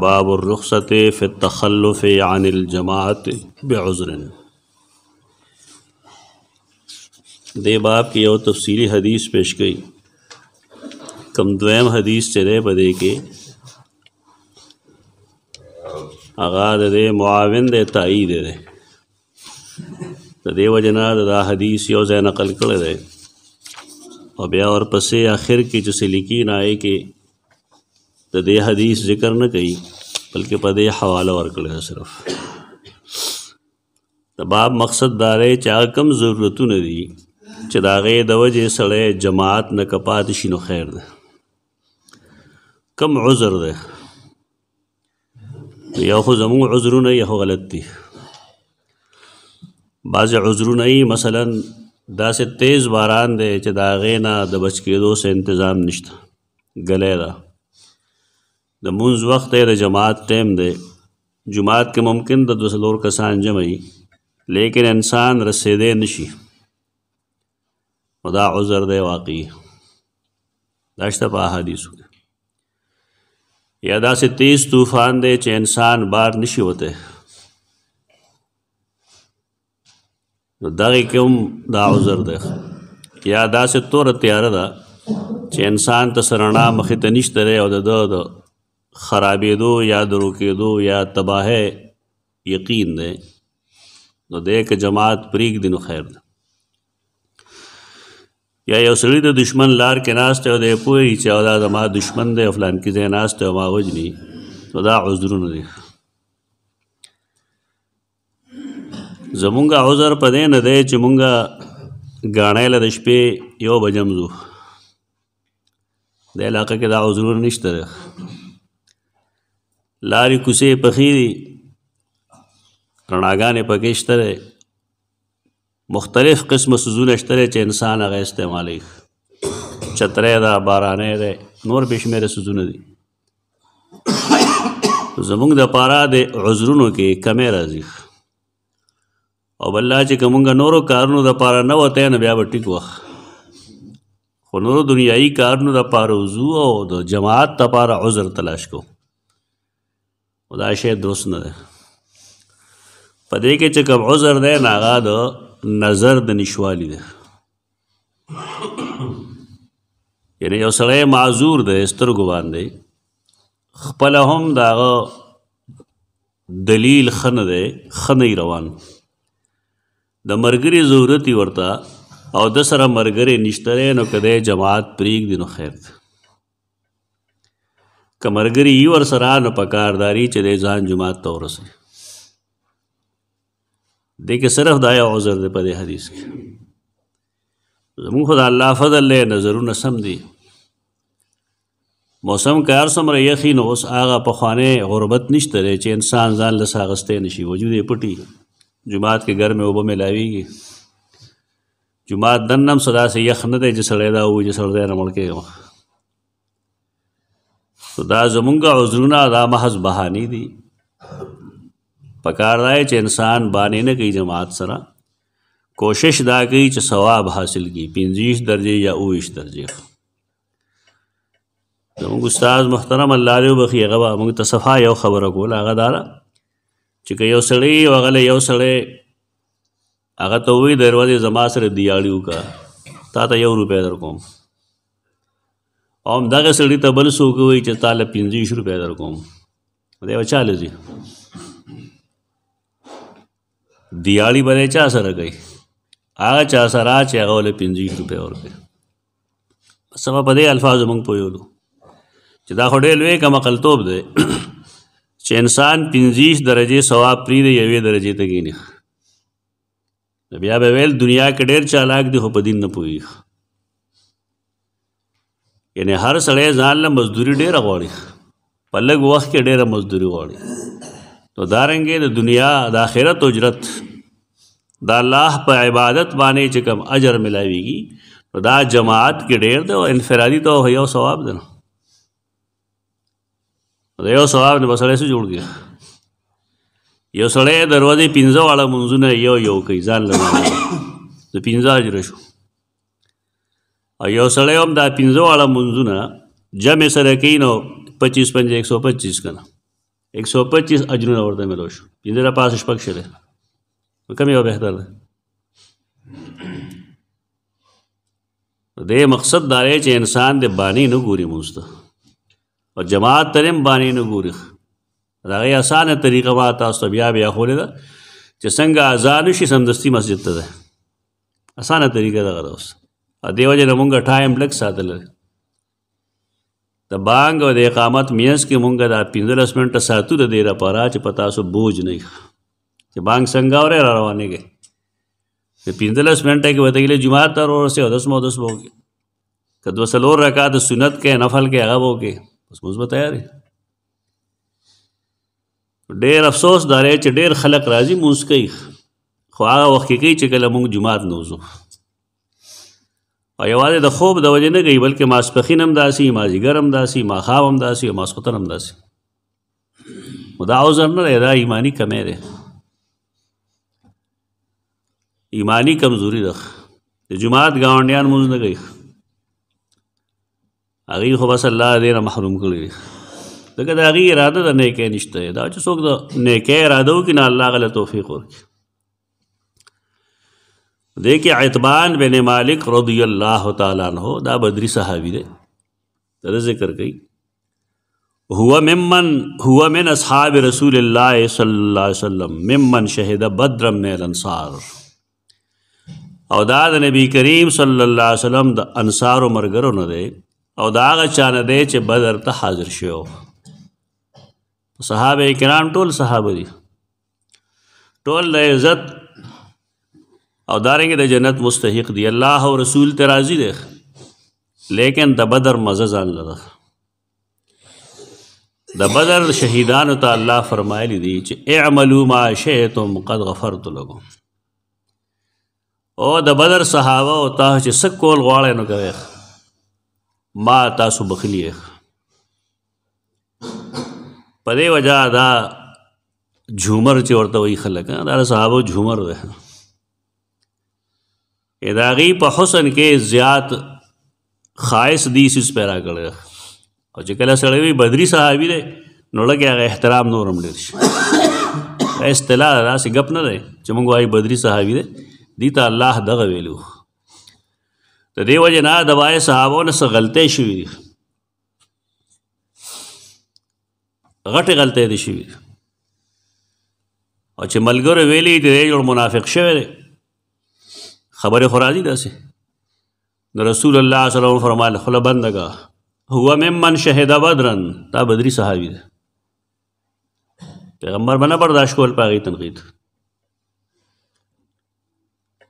باب الرخصت فی التخلف عن الجماعت بعذر دے باب کی یو تفصیلی حدیث پیش گئی کم دویم حدیث چرے بدے کے آغا دے معاون دے تائی دے دے دے وجنا دا حدیث یو زین نقل کړی دی او بیا ورپسې آخر کې چې لیکي نه آئے کې د دې حدیث ذکر نه کوي بلکې په دې حواله ورکړل صرف د باب مقصد دارې چا کم ضرورتونه دي چې داغه د وجې سړې جماعت نه کپات شینو خیر ده کم عذر ده یا خو زموږ عذرونه یا غلط دي بعض عذرونه مثلا دا سه تیز باران دی چې دا غینا د بچ کېدو سه تنظیم نشته ګلې ده د مونځ وخت دی د جماعت ټیم دی جماعت کې ممکن د دوه څلور کسان جمعي لیکن انسان رسیدې نشي دا عذر دی واقعي دا شته په احادیثو کې یا داسې تیز طوفان دی چې انسان بار نشي وته نو دغه کوم دا عذر دی یا داسې تور تیار ده چې انسان ته سرنا مخې ته نشته او د د خرابېدو یا درو کېدو یا تباہه یقین دی نو د یک جماعت پریږدي نو خیر ده یا یو سړی د دشمن لار کې ناست او دی پوهی چې دا زما دشمن دی فلان کې ځای ناست او ما وجني نو دا عذرونه دي زمونږ عذر په دی نه دی چې مونږه ګاڼی له د شپې یو بجم ځو د علاقه کې دا عذرونه نشته لارې کوڅې پخې دي رڼاګانې پکې شته دی مختلف قسم سوزونه شته دی چې انسان هغه استعمالوي چترې ده بارانې ده نور به شمېره سوزونه دي زمونږ د پاره د عذرونو کې کمی راځي او بل چې کومګه نورو کارونو د پاره نه وته نه بیا وټیک وخ خو نورو دنیایي کارونو د پاره وضو او د جماعت د پاره عذر تلاش کو خدا شی درست نه ده پدې کې چې کوم عذر ده ناغا د نظر د نشوالی ده یعنی یو سړی معذور ده سترګو باندې خپل هم داغه دلیل خنه ده خنه روان د مرګري ضرورت ورته او د سره مرګري نشته نو کده جماعت پریګ دینو خیر ده که مرګري یو ور سره نو پکارداري چې د ځان جماعت ته ورسه دې کې صرف دایا عذر دی په دې حدیث کې زمون خدای الله فضل له نظرونه سم دي موسم که هر څومره یخی نو اوس هغه په خانه غربت نشته چې انسان ځان له ساغسته نشي وجود یې پټي جماعت کې ګرمه وبه ملاویږي جماعت دنم صدا سے یخ نه دی چې سړی دا وي چې سړی نه مړ کېږي دا زمونږه عذرونه دا محض بهانی دي پکار دی چې انسان باندې نه کوي جماعت سره کوشش دا کوي چې ثواب حاصل کی پنځیش درجه یا اویش درجه زموږ استاد محترم الله له بخي غوا موږ ته صفه یو خبره کول هغه دا چې یو سړی وغله یو سړی هغه ته وی دروازه زما سره دیاړیو کا تا ته یو روپیا درکوم او دغه سړی ته بل څوک وایي چې تاله پنځه شروع پیدا کوم دا یو چاله دي دیالی باندې چا سره گئی هغه چا سره چې هغه له پنځه روپې ورکړي سبا په دې الفاظو موږ پویولو چې دا هډې لوی کما قلتوب دی چې انسان پنځه درجه ثواب پری دی یوې درجه ته کېنی بیا به ویل دنیا کې ډېر چالاک دی خو په دین نه پوهیږي یعنی هر سړی ځان له مزدوري ډیره غواړي په لږ وخت کې ډیره مزدوري غواړي نو دارنګې د دنیا د آخرت اجرت د الله په عبادت باندې چې کوم اجر ملاويږي نو دا جماعت کې ډیر دی او انفرادي تو یو ثواب دی نو یو ثواب نه بسړې سره جوړ کیږي یو سړی دروازه پینځه والا منځونه یو یو کوي ځان له د پینځه اجر شو یو سړی هم دا پنځه واړه منځونه جمع سره کوي نو پچیس پنځه یک سو پچیس کنه یک سو پچیس اجرونه ورته ملو شو پنځه نه پاس شپږ شوی نو کوم یو بهتر دی دې مقصد دا دی چې انسان د بانی نه ګوري موست او جماعت ترم بانی نه ګوري دا غي اسانه طریقه وا تاسو بیا بیا خولې ده چې څنګه اذان شي سمدستي مسجد ته ده اسانه طریقه ده غره اوس دیو جن مونږه ټایم لګ ساتل د بانګ او د اقامت میانس کې مونږه دا 15 منټه ساتو د دې لپاره چې پتا سو بوج نه چې بانګ څنګه اورې را روانې کې په 15 منټه کې وته کې جمعه تر اور سه 10 مو 10 وګي کدو سلور رکعات سنت کې نفل کې هغه وګي اوس موږ تیار ډېر افسوس دارې چې ډېر خلک راضي موسکې خو هغه وخت کې چې کله مونږ جمعه نوزو او یوازې د خوب د وجې نه گئی بلکې ماسپخین هم داسي مازیګر هم داسي ماښام هم داسي او ماسخوتن هم داسي خو دا عذر نه دی دا ایمانی کمی دی ایمانی کمزوری ده د جماعت گاونډیان مونږ نه گئی هغه خو بس الله دې نه محروم کړی دی دغه د هغې اراده د نیکۍ نشته دا چې څوک د نیکۍ اراده وکړي نه الله غله توفیق ورکړي دیکھیں عتبان بن مالک رضی اللہ تعالیٰ عنہ دا بدری صحابی دے در ذکر گئی ہوا ممن ہوا من اصحاب رسول اللہ صلی اللہ علیہ وسلم ممن شہد بدر من الانصار او دا د نبی کریم صلی الله علیه وسلم د انصار او مرګرو نه دی او دا هغه چانه دی چې بدر ته حاضر شو صحابه کرام ټول صحابه دي ټول د عزت او دارنګ د جنت مستحق دی الله او رسول ته راضي دی لیکن د بدر مزه ځان لده د بدر شهیدانو ته الله فرمایلی دی چې اعملوا ما شئتم قد غفرت لكم او د بدر صحابه او تاسو چې څه کول غواړئ نو کوي ما تاسو بخلی په دې وجہ دا جھومر چې ورته وی خلک دا صحابه جھومر وه اداغي په حسن کې زیات خاص دي سیس پیرا کړل او چې کله سره وی بدري صحابي دی نو لګي هغه احترام نورم ډیر شي اصطلاح راسي غپ نه دی چې موږ وايي بدري صحابي دی دي ته الله دغه ویلو د دیو جنا دبای صحابو نه څه غلطه شوې دي غټه غلطه دي شوې او چې ملګرو ویلي دی یو منافق شوی دی خبر خورازی داسې نو رسول الله صلی الله علیه وسلم فرمایله خله بندګه هو ممن شهد بدرن دا بدری صحابي ده پیغمبر بنا برداشت کول پاغي تنقید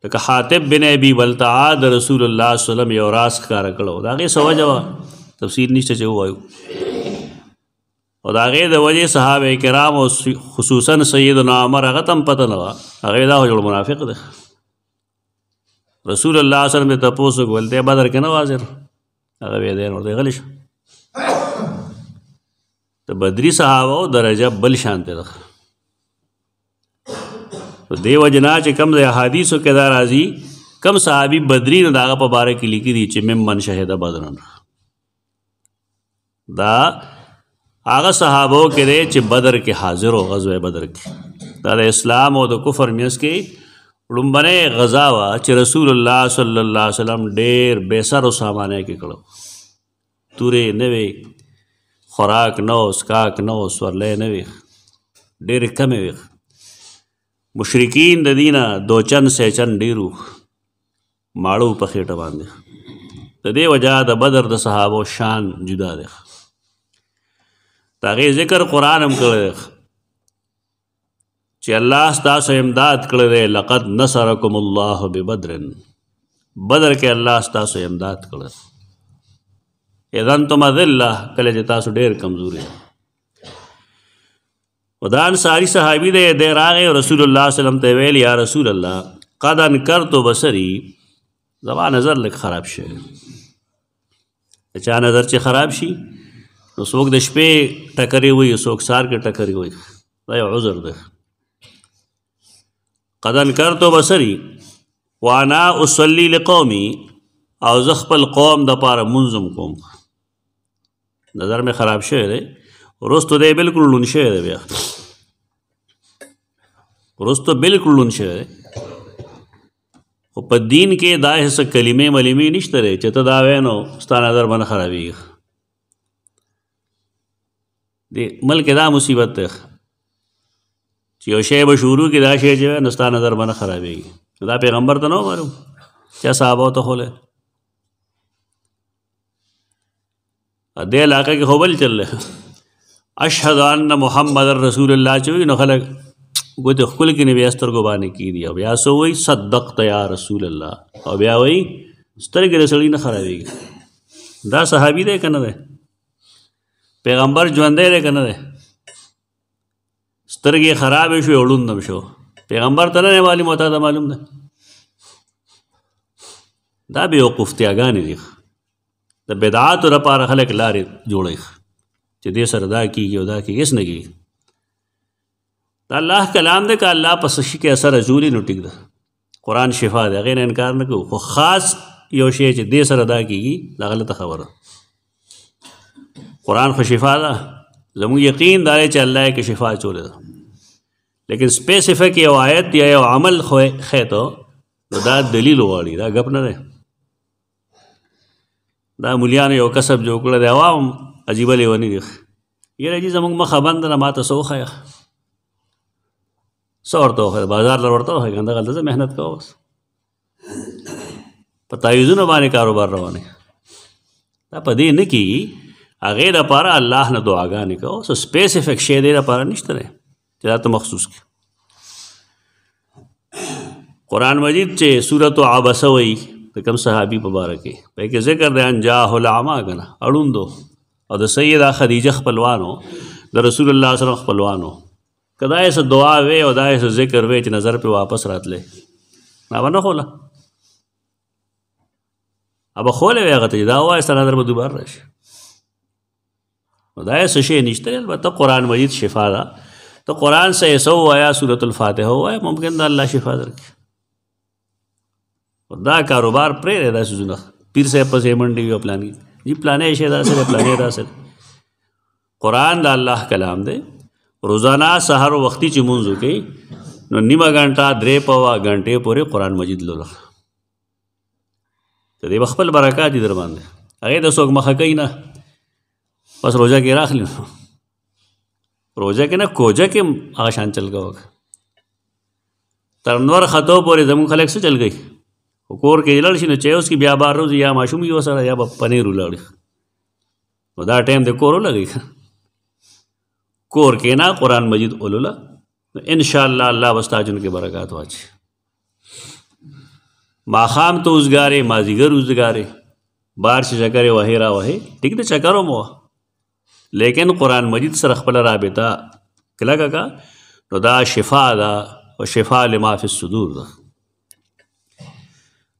لکه حاتب بن ابي بلتعا د رسول الله صلی الله علیه وسلم یو راس کار کړو دا غي سوجا تفسیر نشته چې وایو او دا غي د وجه صحابه کرام او خصوصا سیدنا عمر هغه تم پته نه هغه دا جوړ منافق ده رسول الله صلی الله علیه وسلم ته تاسو ګول دی بدر کې نه حاضر هغه به دین ورته غلی شو ته بدری صحابه او درجه بل شانته ده نو دیو جنا چې کم د احادیثو کې دا راځي کم صحابي بدری نه داغه په باره کې لیکي دي چې مم من شهدا بدرن دا هغه صحابه کې چې بدر کې حاضر او غزوه بدر کې دا, دا اسلام او د کفر میس کې لومبنه غزا وا چې رسول الله صلی الله علیه وسلم ډېر بیسارو سامانه کې کړو تورې نه وي خوراک نو اسکاک نو سورلې نه وي ډېر کم وي مشرکین د دینه دوچن سېچن ډیرو ماړو په خېټه باندې د دې وجہ د بدر د صحابو شان جدا ده تاغه ذکر قران هم کړی چې الله ستاسو امداد کړی دی لقد نصرکم الله ببدر بدر کې الله ستاسو امداد کړی اذن تم ذله کله چې تاسو ډیر کمزوري ودان ساری صحابي دی د راغه رسول الله سلام ته ویل یا رسول الله قد انکر تو بصری زما نظر لک خراب شه چا نظر چې خراب شي نو څوک د شپې ټکرې وي څوک سار کې ټکرې وي دا یو عذر ده قدن کر تو بسری وانا اصلی لقومی او زه خپل قوم د پاره منظم کوم نظر مې خراب شوی دی وروسته دی بالکل لون شوی دی بیا وروسته بالکل لون شوی دی خو په دین کې دا هڅه کلمې ملمې نشته رې چې ته دا وینو ستانه نظر باندې خرابېږي د ملک دا مصیبت ده چې یو شی به شروع کې دا شی چې نو ستا نظر باندې خرابېږي دا پیغمبر ته نه معلوم چې صحابه ته خوله دې علاقه کې خوبل چل اشهد ان محمد رسول الله چې نو خلک ګوت خپل کې نبی استر کو باندې کی دی او بیا سو وی صدقت یا رسول الله او بیا وی سترګې رسړې نه خرابېږي دا صحابي دی کنه دی پیغمبر ژوندې دی کنه دی سترګې خراب شوې او ړوند شو پیغمبر ته نه معلوم وتا دا معلوم ده دا به وقفتیاګانې دي د بدعات لپاره خلک لارې جوړي چې دې سره دا کیږي او دا کیږي اس نه کیږي دا الله کلام دې کا الله پس شي کې اثر ازوري نو ټیک ده قران شفا ده غیر انکار نه کوو خو خاص یو شی چې دې سره دا کیږي دا غلطه خبره قران خو شفا ده زموږ یقین دا چې الله یې کې شفا چولې ده لیکن سپیسیفک یو آیت یا یو عمل خې ته دا دلیل وغواړي دا غپ نه ده دا مليان یو کسب جوړ کړل دی عوام عجیب لیونی دی یره جی زموږ مخه بند نه ماته سو خیا سورته خو بازار لور ورته خو ګنده غلطه مهنت کوو بس په تایزونه باندې کاروبار روانه دا په دې نه کی هغه لپاره الله نه دعاګانې کوو سو سپیسیفک شی دې لپاره نشته نه چې دا ته مخصوص کې قران مجید چې سورۃ عبس وای په کوم صحابي مبارکه په کې ذکر دی ان جاء العما کنا اړوندو او د سیدہ خدیجه خپلوانو د رسول الله صلی الله علیه وسلم خپلوانو کدا یې څه دعا وې او دا یې ذکر وې چې نظر په واپس راتلې ما ونه خوله ابا خوله وې هغه ته دا وای سره در به دوباره راشي دا یې څه شی نشته البته قران مجید شفا ده तो कुरान से ऐसा हुआ सूरत الفاتح हुआ है मुमकिन دا الله شفا درک دا کاروبار پرې دی داسې زونه پیر صاحب پسې منډي وي پلاني جی پلانې شي دا سره پلانې دا سره قران دا الله کلام دی روزانه سحر وختي چې مونږ کوي نو نیمه غنټه درې پوا غنټه پورې قران مجید لول ته دې خپل برکات دې در باندې هغه د څوک مخه کوي نه بس روزه کې راخلی روزه کې نه کوجه کې هغه شان چل کوه ترنور خطو پورې زمون خلک څه چل گئی کور کې لړ شي نو چې اوس کې بیا بار روز یا ماشوم یو سره یا پنیر ولړ نو دا ټایم د کورو لګی کور کې نه قران مجید اولولا ان شاء الله الله واستاجن کې برکات واچي ماخام تو روزګاره مازیګر روزګاره بارش چکرې وهې را وهې ټیک ده چکرو مو لیکن قرآن مجید سره خپل رابطه کلکه کا نو دا شفا ده او شفا لما فی الصدور ده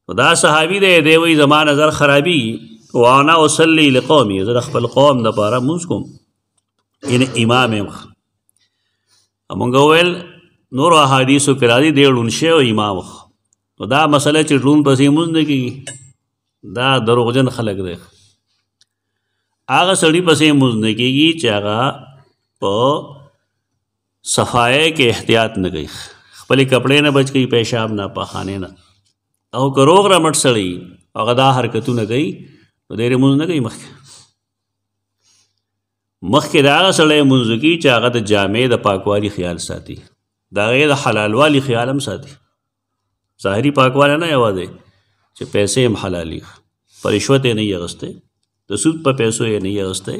نو دا صحابي دی دی وی زما نظر خرابي وانا اصلي لقومي زه خپل قوم د پاره مونږ کوم ان امام موږ ویل نور احادیثو کې راځي دی لونشه او امام نو دا مسله چې ډون پسې مونږ نه کی دا دروغجن خلک دی هغه سړی پسې موز نه کیږي چې هغه په صفای کې احتیاط نه کوي خپل کپڑے نه بچ کوي پیشاب نه پخانه نه او کروغ را مټ سړی هغه دا حرکتونه کوي نو ډېر موز نه کوي مخکې مخکې دا هغه سړی منځ کی چې هغه د جامې د پاکوالي خیال ساتي دا غي د حلالوالي خیال هم ساتي ظاهري پاکواله نه یوازې چې پیسې هم حلالي پرشوت نه یې غسته د سود په پیسو یې نه اغوستی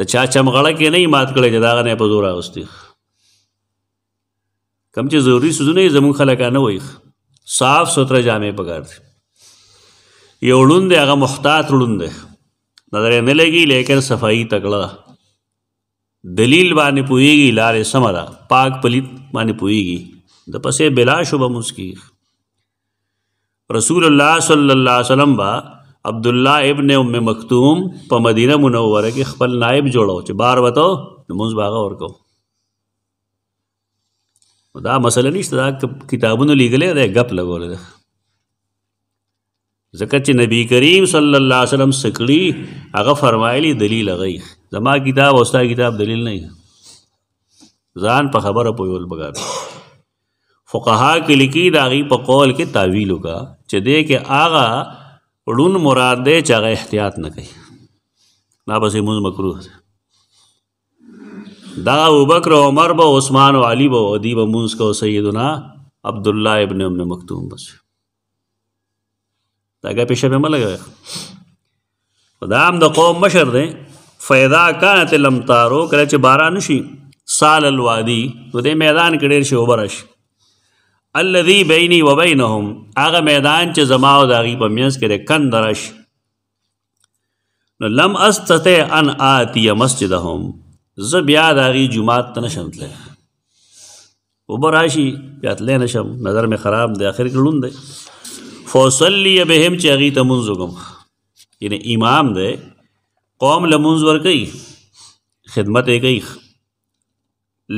د چا چمغړه کې نه مات کړی چې د هغه نه په زور اغوستی کم چې ضروري سودونه یې زمونږ خلکانه وایي صاف سوتره جامې پکار دي یو ړوند دی هغه محتاط ړوند دی نظر یې نه لګي لیکن صفائی تکړه ده دلیل باندې پوهېږي لارې سمه ده پاک پلیت باندې پوهېږي د پسې بلا شبه مسکی رسول الله صلی الله علیه وسلم با عبدالله ابن ام مکتوم په مدینه منوره کې خپل نائب جوړو چې بار وته نمونځ باغه ورکو دا مسله نشته دا کتابونو لیکلې دا غپ لګول ده ځکه چې نبی کریم صلی الله علیه وسلم سکړي هغه فرمایلی دلیل غي زما کتاب او ستا کتاب دلیل نه ځان په خبره پویول بګار فقها کې لیکي دا غي په قول کې تعویل وکا چې دې کې آغا ړون مراد دی چې هغه احتیاط نه کوي دا پسې موږ مکروه دی دا ابوبکر او عمر به عثمان او علی به ادی به موږ کو سیدنا عبد الله ابن ابن مکتوم بس داګه پېښه به ملګا خدام د قوم مشر دی فیدا کانت لم تارو کله چې باران شي سال الوادی نو دې میدان کې ډېر شي وبرش الذي بيني وبينهم هغه میدان چې زما او داغي په میانس کې د کندرش نو لم استطيع ان اتي مسجدهم ز بیا داغي جمعات ته نشم تلل وبراشي بیا تلل نشم نظر می خراب دی اخر کلون دی فصلي بهم چې هغه ته منځګم یعنی امام دی قوم لمونځ ور کوي خدمت یې کوي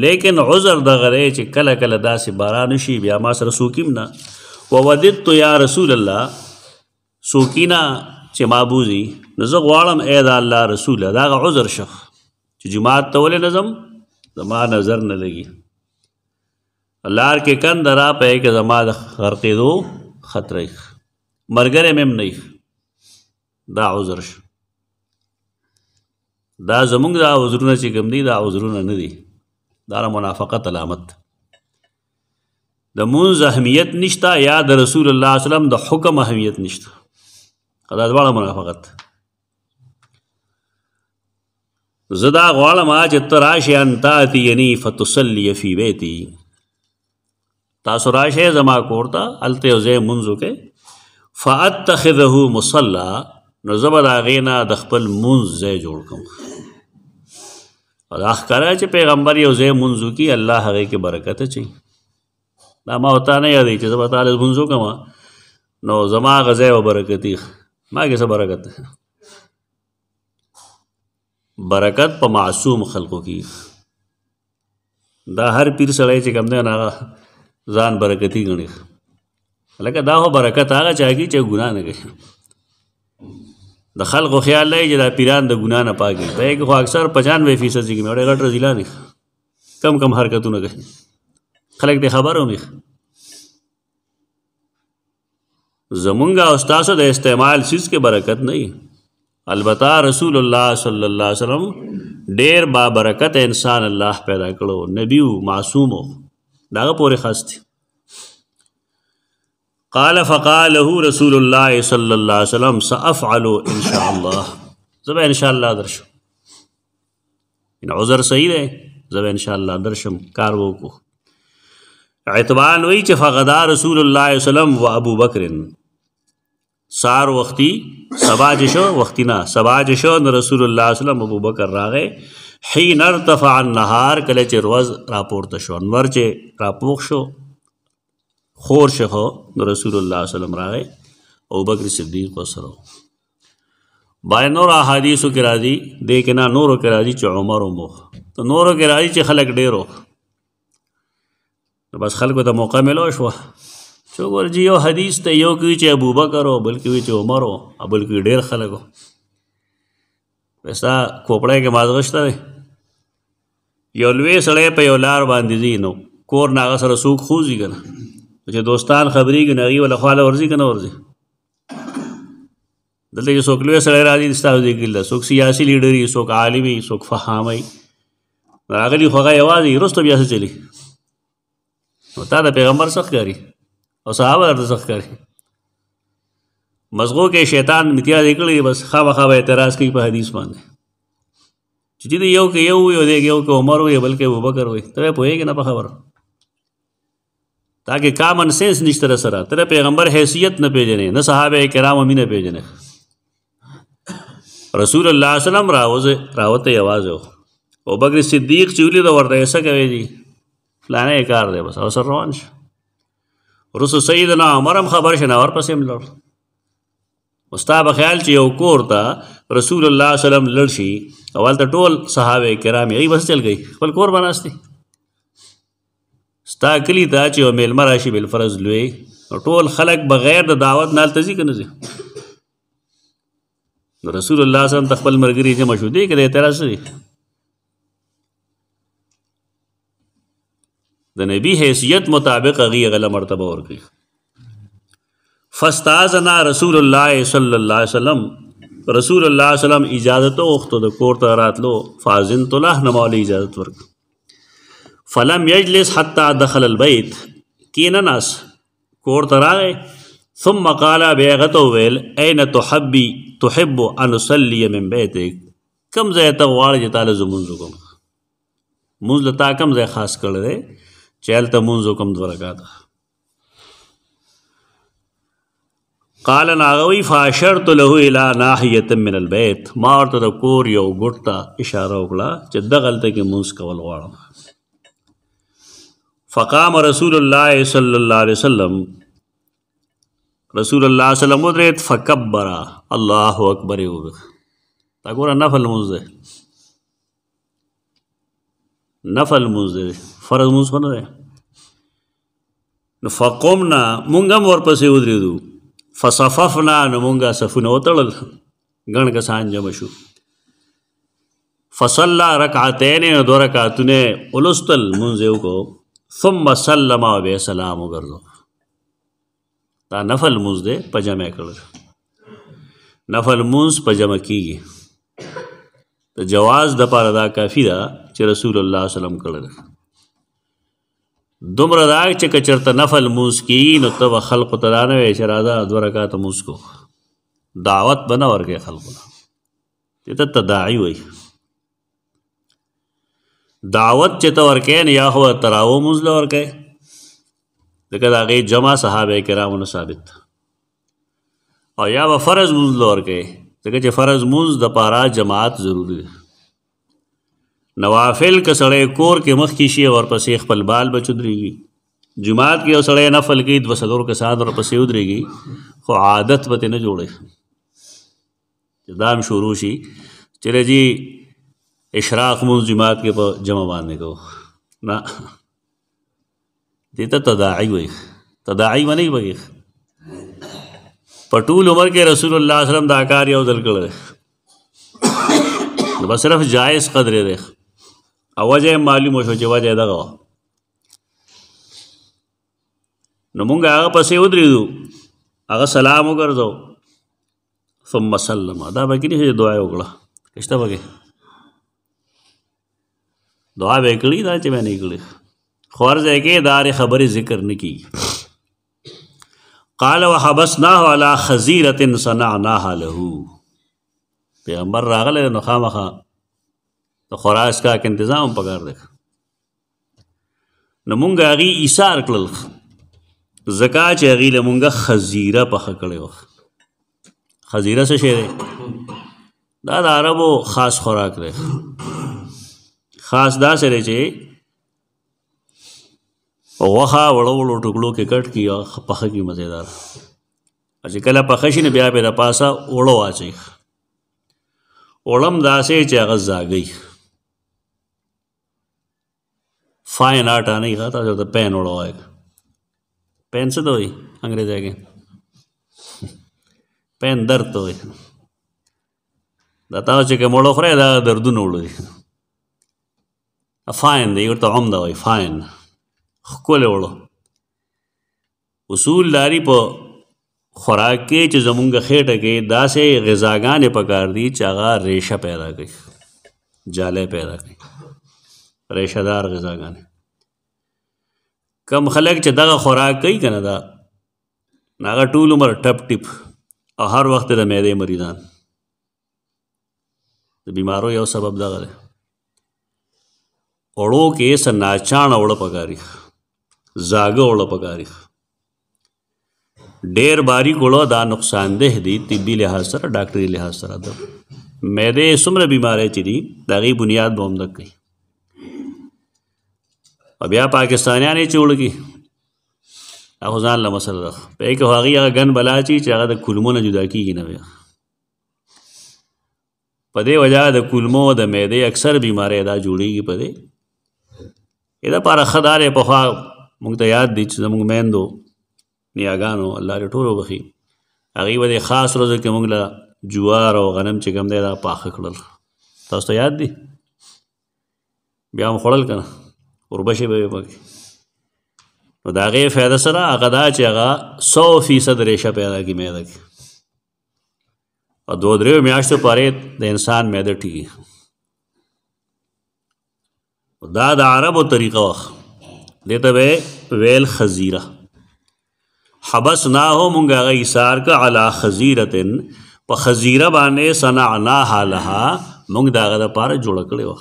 لیکن عذر د غره چې کله کله داسې باران شي بیا ما سره سوکیم نه وودت یا رسول الله سوکینا چې مابوزی نو زه غواړم اے دا الله رسول دا عذر شخ چې جماعت ته ولې نظم زما نظر نه لګي لار کې کند را پې کې زما د غرقې دو خطرې مرګره مم نه دا عذر شو دا زمونږ دا عذرونه چې کوم دي دا عذرونه نه دي دا منافقت علامت د منز اهمیت نشتا یا د رسول الله صلی الله علیه وسلم د حکم اهمیت نشتا دا ډول منافقت زدا غواړم چې تراش انتا تی یعنی فتصلی فی بیتی تاسو راشه زما کورتا الته زه منزو کې فاتخذه مصلا نو زبر اغینا د خپل منز زه جوړ کوم دا ښکارا چې پیغمبر یو ځای منځو کی الله هغه کې برکت اچي دا ما وتا نه یادې چې زما تعالی منځو کما نو زما غزه او برکتی ما کې څه برکت برکت په معصوم خلقو کې دا هر پیر سړی چې کوم دی نه ځان برکتی غني لکه دا هو برکت هغه چاږي چې ګناه نه کوي د خلکو خیال لای چې دا پیران د ګنا نه پاکي په یو خو اکثر 95 فیصد کې مړه غټ رزیلا نه کم کم حرکتونه کوي خلک دې خبرو میخ زمونږه او تاسو د استعمال سیس کې برکت نه البته رسول الله صلی الله علیه وسلم ډیر با برکت انسان الله پیدا کړو نبی معصوم داغه پورې خاص دی قال فقال له رسول الله صلی الله علیه وسلم سافعل ان شاء الله زبا ان شاء الله درشم ان عذر صحیح ده زبا ان شاء الله درشم کار وکو اعتبان وی چې فغدا رسول الله صلی الله علیه وسلم و ابو بکر سار وختي سبا جشو وختینا سبا جشو رسول الله صلی الله علیه وسلم ابو بکر راغې حين ارتفع النهار کله چې روز راپورته شو انور چې راپوخ شو خور شخو د رسول الله صلی الله علیه وسلم راغی او بکر صدیق وسره باندې نور احادیثو کې راځي دې کې نه نورو کې راځي چې عمر او مخ ته نورو کې راځي چې خلک ډیرو نو بس خلکو ته موقع ملو شو چې ورجی یو حدیث ته یو کوي چې ابوبکر او بلکې وی چې عمر او بلکې ډیر خلکو وستا کوپړې کې مازغشته یو لوی سړی په یو لار باندې زینو کور ناغه سره سوق خوځي کنه چې دوستان خبرېږي نو هغې وله خواله ورځي که نه ورځي دلته چې څوک لوی سړی راځي ستا ذکر ده څوک سیاسي لیډر وي څوک عالم وي څوک فهام وي راغلی خو هغه یوازې وروسته بیا څه چلي نو تا د پیغمبر څه ښکاري او صحابه درته څه ښکاري مزغو کې شیطان امتیاز کړی بس خامہ خامہ اعتراض کوي په حدیث باندې چې دې یو کې یو یو دې یو کې عمر وي بلکې ابوبکر وي ته پوهېږي نه په خبره تاکہ کامن سینس نشته سره تر پیغمبر حیثیت نه پیژنې نه صحابه کرام مینه پیژنې رسول الله صلی الله علیه وسلم راوځه راوته आवाज او بکر صدیق چولی دا ورته ایسا کوي دي فلانه کار دی بس او سر روان شو رسول سیدنا عمرم خبر شنه ور پسې ملور مستاب خیال چې یو کور ته رسول الله صلی الله علیه وسلم لړشي اول ته ټول صحابه کرام یې بس چل گئی خپل کور بناستي ستا کلی ته چې یو میلمه راشي بالفرض لوی ټول خلک بغیر د دعوت نه التزی کنه زی رسول الله صلی الله علیه وسلم خپل مرګري جمع شو دی کله اعتراض دی د نبی حیثیت مطابق غي غل مرتبه ورکړي فاستاذنا رسول الله صلی الله علیه وسلم رسول الله صلی الله علیه وسلم اجازه ته وخت د کور ته راتلو فازن الله نماله اجازه ورکړي فلم يجلس حتى دخل البيت کینا ناس کور تراغي ثم قال بيغتو ويل اين تحبي تحب ان اصلی من بيتك كم زي ته جتال چې تاله زه مونځ وکړم تا کم ځای خاص کړی دی چې هلته مونځ وکړم قال ناغوي فاشرت له الى ناحيه من البيت ما ورته د کور یو ګټ اشاره وکړه چې دغلته کې مونځ کول غواړم فقام رسول الله صلی الله علیه وسلم رسول الله صلی الله علیه وسلم فکبر الله اكبر یو تا نفل مونږ نفل مونږ فرض مونږ خو نه ده نو فقمنا مونږ هم ورپسې ودرېدو فصففنا نو مونږه صفونه وتړل ګڼ کسان جمع شو فصلا رکعتین دو کو ثم سلم او به سلام وګرځو دا نفل مونږ دې په جمع کړو نفل مونږ په جمع کیږي ته جواز د پاره دا کافی دا چې رسول الله سلام کړل دومره دا چې کچرته نفل مونږ کی نو ته خلق ته نه وي چې راځه د ورکات مونږ کو دعوت بنا ورګه خلقونه ته تداعی وایي دعوت چې ته ورکې نه یا هو تراو مزل ورکې دغه دغه جمع صحابه کرامو نه ثابت او یا و فرض مزل ورکې دغه چې فرض مز د پارا جماعت ضروری ده نوافل کسړې کور کې مخ کې شي اور پسې خپل بال بچودريږي جماعت کې اوسړې نفل کې د وسلور کې ساده اور پسې ودريږي خو عادت به نه جوړي دا هم شروع شي چلے جی اشراق مونز جماعت کې په جمع باندې کو نه دې ته تداعی وایي تداعی باندې وایي په ټول عمر کې رسول الله صلی الله علیه وسلم دا کار یو ځل کړل نو بس صرف جائز قدر دی او وجه معلوم شو چې وجه دغه نو مونږ هغه پسې ودرېدو هغه سلام وګرځو ثم سلم دا به کې دعا وکړه کښته وګه دعا به کړی دا چې مې نه کړی خو ارزه کې دار خبرې ذکر نه کی قال وحبسناه على خزيره صنعناها له پیغمبر راغله نو خامخه د خوراس کا کې تنظیم پکار دی نو مونږه غي ایثار کړل زکا چې غي له مونږه خزيره په خکړې خزيره څه شی دی دا د عربو خاص خوراک دی خاص دا سره چې وخه وړو وړو ټوکلو کې کټ کی او پخه کې مزیدار چې کله پخه شي نه بیا به د پاسه وړو واچي وړم داسې چې هغه زاګي फाइन आर्ट आने का था जब पेन उड़ा होएगा पेन से तो हुई अंग्रेज आगे पेन दर्द तो हुई बताओ चे मोड़ो खरे दर्द नोड़ो فاین دی ورته عمده وای فاین خپل وړو اصول داری په خوراک کې چې زمونږ خېټه کې داسې غذاګانې پکار دي چې هغه ریشه پیدا کوي جالې پیدا کوي ریشه دار غذاګانې کم خلک چې دغه خوراک کوي کنه دا هغه ټول عمر ټپ ټپ او هر وخت د معدې مریضان د بیمارو یو سبب دغه دی ഒളോ കേസ് നാച്ചാണ് അവളെ പകാരിഖ زاګه وړه پګاریخ ډیر باریک وړه دا نقصان ده دی طبي لحاظ سره ډاکټري لحاظ سره ده مېده سمره بیمارې چي دي دا غي بنیاد به همدک کوي او بیا پاکستانیان یې چولګي هغه ځان له مسله ده په کې هغه هغه غن بلا چی چې هغه د کلمو نه جدا کیږي نه بیا په دې وجہ د کلمو د مېده اکثر بیمارې دا جوړیږي په دې اې دا پاره خدارې په خوا موږ ته یاد دي چې زموږ میندو نیاګانو الله دې ټولو بخي هغه به خاص روزه کې موږ لا جوار او غنم چې کوم دی دا پاخه کړل تاسو ته یاد دي بیا هم خړل کنه وربشه به پکې نو دا غي فائدہ سره هغه دا چې هغه 100% ریشه پیدا کی مېده کې او دوه درې میاشتو پاره د انسان مېده ټیږي دا د عربو طریقه وخ دته به ویل خزیره حبسناهم مونږه غي سار ک علی خزیرتن په خزیره باندې صنعنا حالها مونږ داغه د پاره جوړ کړی وخ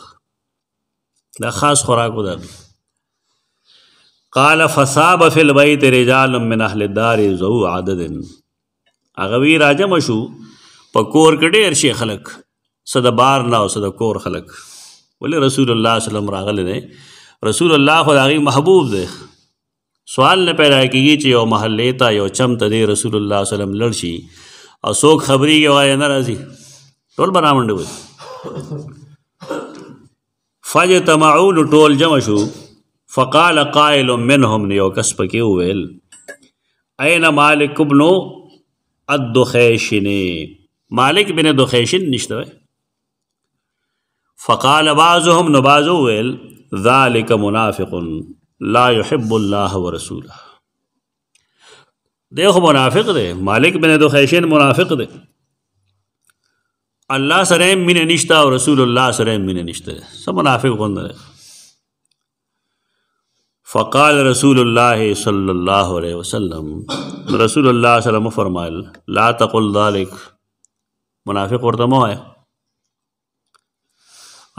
دا خاص خوراک ودا قال فصاب فی البيت رجال من اهل الدار ذو عدد هغه وی راځه مشو په کور کې ډیر شي خلک صد بار نه او صد کور خلک ولې رسول الله صلی الله علیه وسلم راغلی دی رسول الله خو هغه محبوب دی سوال نه پیدا کیږي چې یو محله تا یو چم ته دی رسول الله صلی الله علیه وسلم لړشي او څوک خبري کوي نه راځي ټول برامند وي فجتمعون ټول جمع شو فقال قائل منهم یو کس پکې ویل اين مالک ابن الدخیشن مالک بن دخیشن نشته فقال بعضهم نبازو ويل ذلك منافق لا يحب الله ورسوله دیکھو منافق دے مالک بن دو خیشین منافق دے اللہ سره مینه نشتا او رسول الله سره مینه نشته سم منافق غوندره فقال رسول الله صلى الله عليه وسلم رسول الله صلی الله علیه وسلم فرمایل لا تقل ذلك منافق ورته مو ہے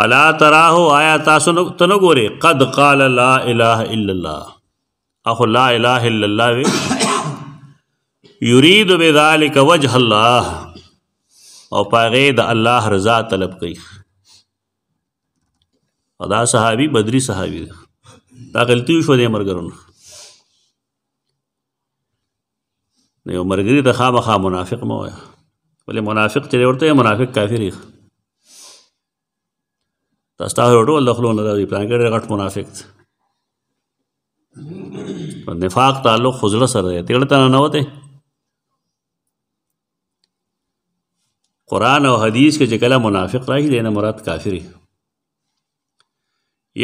الا تراه آیا تاسو تنو ګوري قد قال لا اله الا الله اخو لا اله الا الله وی یرید بذلک وجه الله او پاغه د الله رضا طلب کوي ادا صحابي بدري صحابي دا غلطي شو دې مرګرون نو مرګري ته خامخا منافق مو ولی منافق چې ورته منافق کافر یې تاسو ته ټول د خلونو راځي پلان کې غټ منافق دی نفاق تعلق خزړه سره دی تیړ ته نه وته قران او حدیث کې چې کله منافق راشي دینه مراد کافری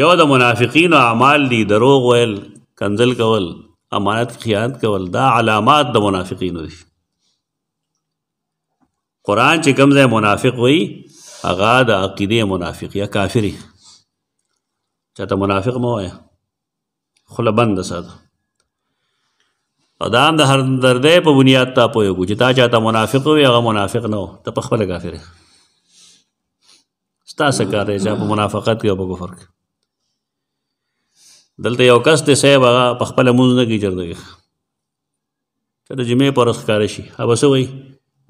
یو د منافقین او اعمال دي دروغ ویل کنزل کول امانت خیانت کول دا علامات د منافقین دي قران چې کوم ځای منافق وي هغه د عقیده منافق یا کافری چاته منافق مو وایه خوله بند ساته او دا هم د هر دردې په بنیاد تا پوهېږو چې تا چاته منافق وي هغه منافق نه و ته په خپله کافر یې ستا څه کار دی چې په منافقت کې او په کفر کې دلته یو کس دی صاحب هغه په خپله مونځ نه کوي چېرته که د جمعې په ورځ ښکاره شي هغه به څه وایي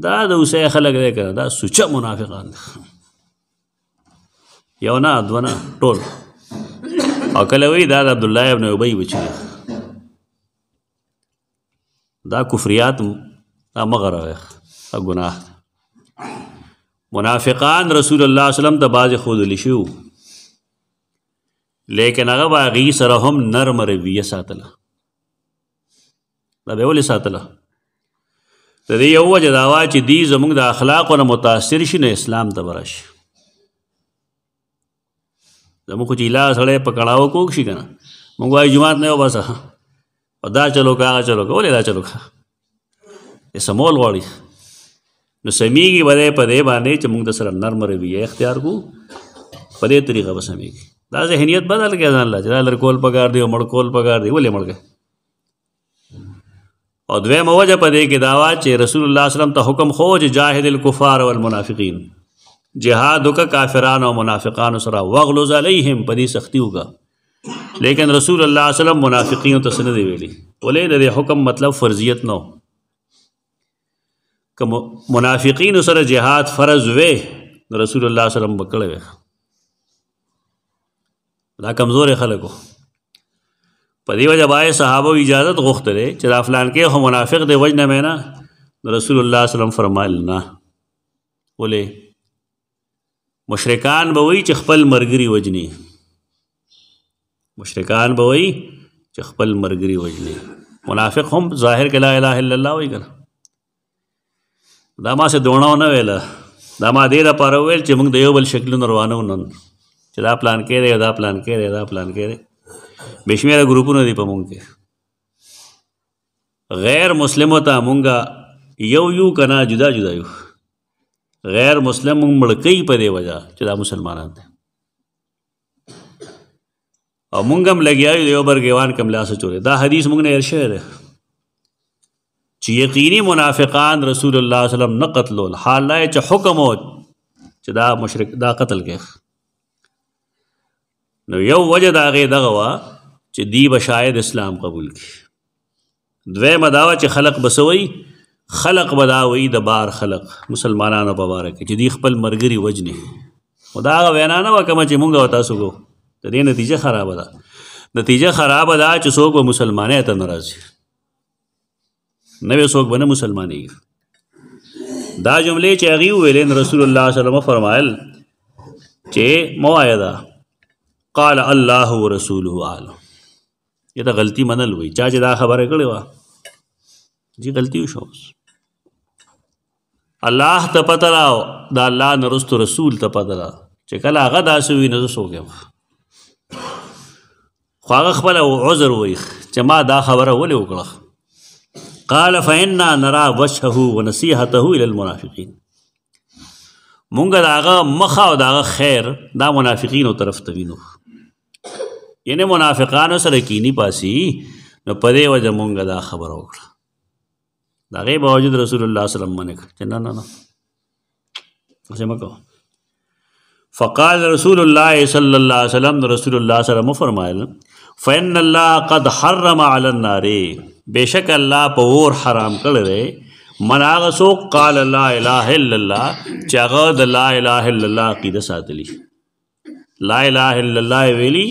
دا د اوسۍ خلک دی که دا سوچه منافقان دی یو نه دوه نه ټول او کله وی دا د عبد الله ابن ابي بچی دا کفریات دا مغره دا ګناه منافقان رسول الله صلی الله علیه وسلم ته باز خود لشیو لیکن هغه باغی سره هم نرم رویه ساتله دا به ولې ساتله د دې یو وجه دا وا چې دی زموږ د اخلاقو نه متاثر شي نه اسلام ته برش زموږ خو چې لا سړی په کړاو کوږ شي که نه موږ وایو جومات نه یو بس او دا چلو که هغه چلو که ولې دا چلو که یې سمول غواړي نو سمیږي به دی په دې باندې چې موږ د سره نرم رویه اختیار کو په دې طریقه به سمیږي دا ذهنیت بدل کې ځان لا چې دا لرکول پکار دی او مړ کول پکار دی ولې مړ کړي او دویمه وجه په دې کې داوا چې رسول الله صلی الله علیه وسلم ته حکم خو چې جاهد الکفار والمنافقین جهاد وکا کافرانو او منافقانو سره وغلظ علیهم په دې سختی وکا لیکن رسول الله صلی الله علیه وسلم منافقینو ته سن دی ویلي ولې د حکم مطلب فرضیت نو که منافقین سره جهاد فرض وې رسول الله صلی الله علیه وسلم بکړه دا کمزور خلکو په دې وجه باندې صحابه اجازه غوښتله چې دا فلان کې هم منافق دی وجنه مې نه رسول الله صلی الله علیه وسلم فرمایل نه ولې مشرکان به وای چې خپل مرګري وجني مشرکان به وای چې خپل مرګري وجني منافق هم ظاهر کې لا اله الا الله وای کنه دا ما څه دونه نه ویل دا ما دې دا پر ویل چې موږ د یو بل شکلونو روانو نن چې دا پلان کې دی دا پلان کې دی دا پلان کې دی بشمیره ګروپونه دي په موږ کې غیر مسلمو ته مونږه یو یو کنه جدا جدا یو غیر مسلم موږ مړ کوي په دې وجه چې دا مسلمانان دي او موږ هم لګیا یو یو برګیوان کم لاسه چوره دا حدیث موږ نه ارشه ده چې یقیني منافقان رسول الله صلی الله علیه وسلم نه قتلول حال چې حکم او چې دا مشرک دا قتل کې نو یو وجه دا غي دغه وا چې دی بشاید اسلام قبول کړي دویمه داوا چې خلق بسوي خلق بدا وی د بار خلق مسلمانانو په باره کې چې دی خپل مرګري وجني خدا غو وینا نه وکم چې مونږه وتا سګو د دې نتیجه خراب ده نتیجه خراب ده چې څوک به مسلمانې ته ناراضي نه به څوک بنه مسلمانې دا جملې چې هغه ویلین رسول الله صلی الله علیه وسلم فرمایل چې موایدا قال الله ورسوله اعلم دا غلطی منل وی چا چې دا خبره کړې وه جی غلطی وشوس الله ته پته راو دا الله نرستو رسول ته پته را چې کله هغه داسې وي نه سوګم خو هغه خپل عذر وایخ چې ما دا خبره ولې وکړه قال فإنا نرى وجهه ونصيحته إلى المنافقين مونږ داغه مخه او داغه خیر دا منافقینو طرف ته وینو ینه منافقانو سره کینی پاسی نو پدې وجه مونږ دا خبر وکړه دا غي باوجود رسول الله صلی الله علیه وسلم منه چې نه نه نه څه مکو فقال رسول الله صلی الله علیه وسلم رسول الله صلی الله علیه وسلم فرمایل فإن الله قد حرم على النار بشک الله په اور حرام کړی دی من هغه سو قال لا اله الا الله چې هغه د لا اله الا الله عقیده ساتلی لا اله الا الله ویلی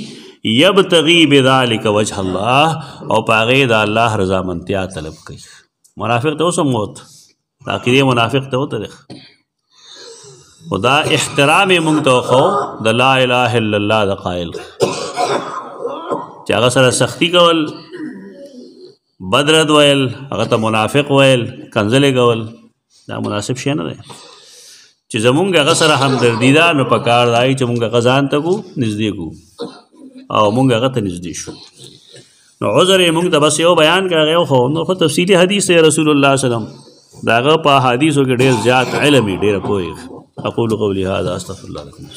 یبتغي بذلک وجه الله او پاغه د الله رضا منتیا طلب کوي منافق ته اوسم موت تاکید منافق ته وته خدا احترام مونږ ته خو د لا اله الا الله د قائل چې هغه سره سختی کول بدرد ویل هغه ته منافق ویل کنزلې کول دا مناسب شی نه دی چې زمونږ هغه سره همدردی ده نو پکار دی چې مونږ غزان ته کو نږدې کو او مونږ هغه ته نږدې شو نو عذر موږ ته بس یو بیان کړی خو نو خو تفصیلی حدیث دی رسول الله صلی الله علیه وسلم داغه په حدیثو کې ډیر زیات علم ډیر پوي اقول قولي هذا استغفر الله لكم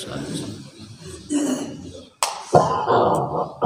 السلام